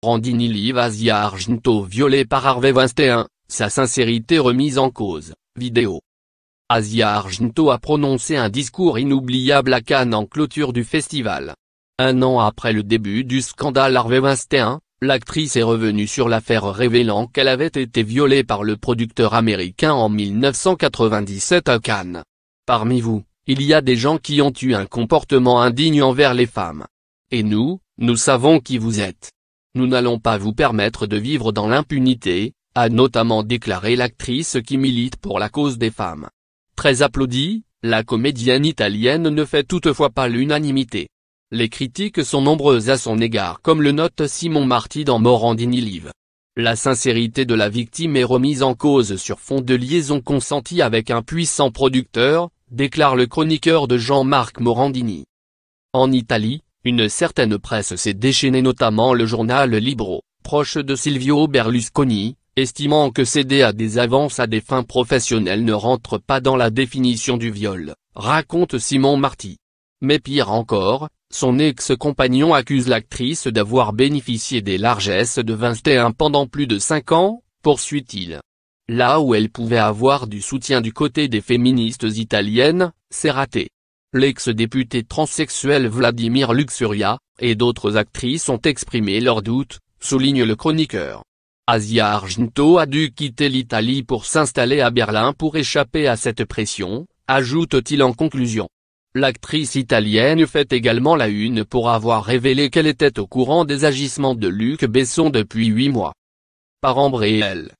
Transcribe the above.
Randini Asia Argento violée par Harvey Weinstein, sa sincérité remise en cause, vidéo. Asia Argento a prononcé un discours inoubliable à Cannes en clôture du festival. Un an après le début du scandale Harvey Weinstein, l'actrice est revenue sur l'affaire révélant qu'elle avait été violée par le producteur américain en 1997 à Cannes. Parmi vous, il y a des gens qui ont eu un comportement indigne envers les femmes. Et nous, nous savons qui vous êtes. Nous n'allons pas vous permettre de vivre dans l'impunité, a notamment déclaré l'actrice qui milite pour la cause des femmes. Très applaudie, la comédienne italienne ne fait toutefois pas l'unanimité. Les critiques sont nombreuses à son égard comme le note Simon Marty dans Morandini Live. La sincérité de la victime est remise en cause sur fond de liaison consentie avec un puissant producteur, déclare le chroniqueur de Jean-Marc Morandini. En Italie, une certaine presse s'est déchaînée notamment le journal Libro, proche de Silvio Berlusconi, estimant que céder à des avances à des fins professionnelles ne rentre pas dans la définition du viol, raconte Simon Marty. Mais pire encore, son ex-compagnon accuse l'actrice d'avoir bénéficié des largesses de 21 pendant plus de 5 ans, poursuit-il. Là où elle pouvait avoir du soutien du côté des féministes italiennes, c'est raté l'ex-député transsexuel Vladimir Luxuria, et d'autres actrices ont exprimé leurs doutes, souligne le chroniqueur. Asia Argento a dû quitter l'Italie pour s'installer à Berlin pour échapper à cette pression, ajoute-t-il en conclusion. L'actrice italienne fait également la une pour avoir révélé qu'elle était au courant des agissements de Luc Besson depuis huit mois. Par elle.